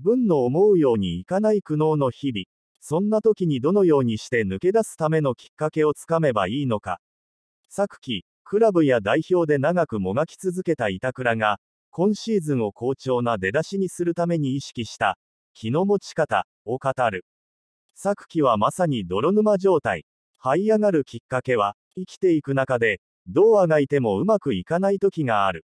文の思うようにいかない苦悩の日々。そんな時にどのようにして抜け出すためのきっかけをつかめばいいのか。昨季、クラブや代表で長くもがき続けた板倉が、今シーズンを好調な出だしにするために意識した、気の持ち方を語る。昨季はまさに泥沼状態。這い上がるきっかけは、生きていく中で、どうあがいてもうまくいかない時がある。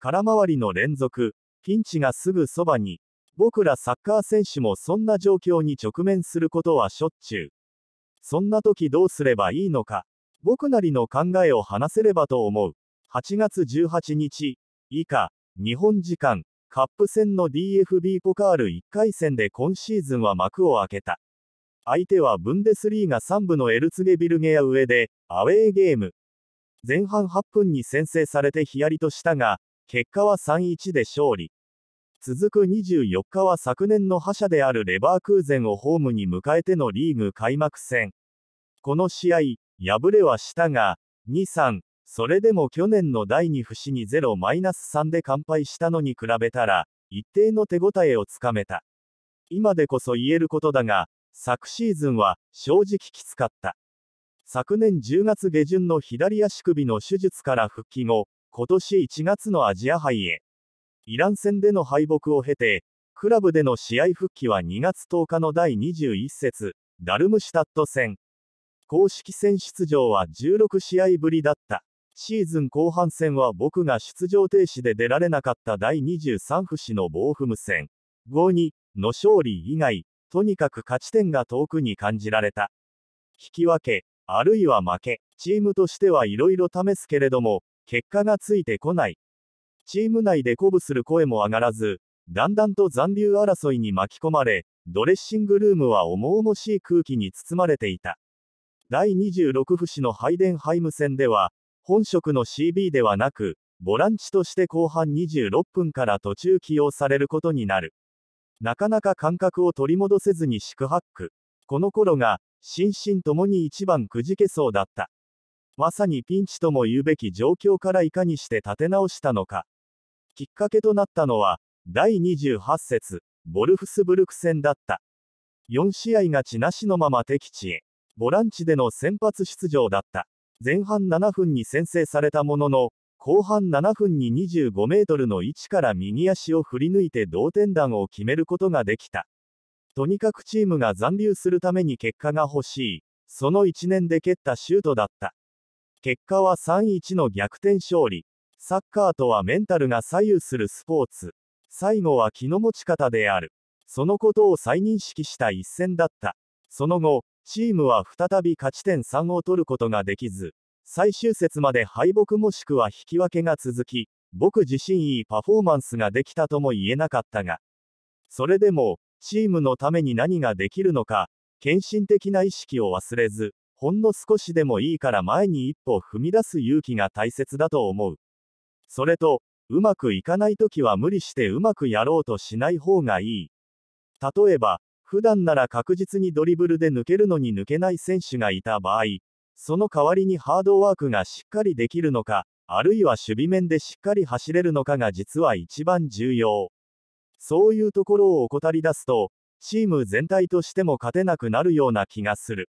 空回りの連続、ピンチがすぐそばに、僕らサッカー選手もそんな状況に直面することはしょっちゅう。そんな時どうすればいいのか。僕なりの考えを話せればと思う。8月18日以下、日本時間、カップ戦の DFB ポカール1回戦で今シーズンは幕を開けた。相手はブンデスリーガ3部のエルツゲビルゲア上で、アウェーゲーム。前半8分に先制されてヒヤリとしたが、結果は3-1で勝利。続く24日は昨年の覇者であるレバークーゼンをホームに迎えてのリーグ開幕戦。この試合、敗れはしたが、2-3、それでも去年の第2節に0-3で完敗したのに比べたら、一定の手応えをつかめた。今でこそ言えることだが、昨シーズンは正直きつかった。昨年10月下旬の左足首の手術から復帰後、今年1月のアジア杯へ。イラン戦での敗北を経て、クラブでの試合復帰は2月10日の第21節、ダルムシュタット戦。公式戦出場は16試合ぶりだった。シーズン後半戦は僕が出場停止で出られなかった第23節のボーフム戦。5-2の勝利以外、とにかく勝ち点が遠くに感じられた。引き分け、あるいは負け、チームとしてはいろいろ試すけれども、結果がついてこない、チーム内で鼓舞する声も上がらず、だんだんと残留争いに巻き込まれ、ドレッシングルームは重々しい空気に包まれていた。第26節のハイデンハイム戦では、本職の CB ではなく、ボランチとして後半26分から途中起用されることになる。なかなか感覚を取り戻せずに四苦八苦。この頃が、心身ともに一番くじけそうだった。まさにピンチとも言うべき状況からいかにして立て直したのか。きっかけとなったのは、第28節、ボルフスブルク戦だった。4試合勝ちなしのまま敵地へ。ボランチでの先発出場だった。前半7分に先制されたものの、後半7分に25メートルの位置から右足を振り抜いて同点弾を決めることができた。とにかくチームが残留するために結果が欲しい、その1年で蹴ったシュートだった。結果は3-1の逆転勝利。サッカーとはメンタルが左右するスポーツ。最後は気の持ち方である。そのことを再認識した一戦だった。その後、チームは再び勝ち点3を取ることができず、最終節まで敗北もしくは引き分けが続き、僕自身いいパフォーマンスができたとも言えなかったが、それでも、チームのために何ができるのか、献身的な意識を忘れず、ほんの少しでもいいから前に一歩踏み出す勇気が大切だと思う。それと、うまくいかないときは無理してうまくやろうとしない方がいい。例えば、普段なら確実にドリブルで抜けるのに抜けない選手がいた場合、その代わりにハードワークがしっかりできるのか、あるいは守備面でしっかり走れるのかが実は一番重要。そういうところを怠り出すと、チーム全体としても勝てなくなるような気がする。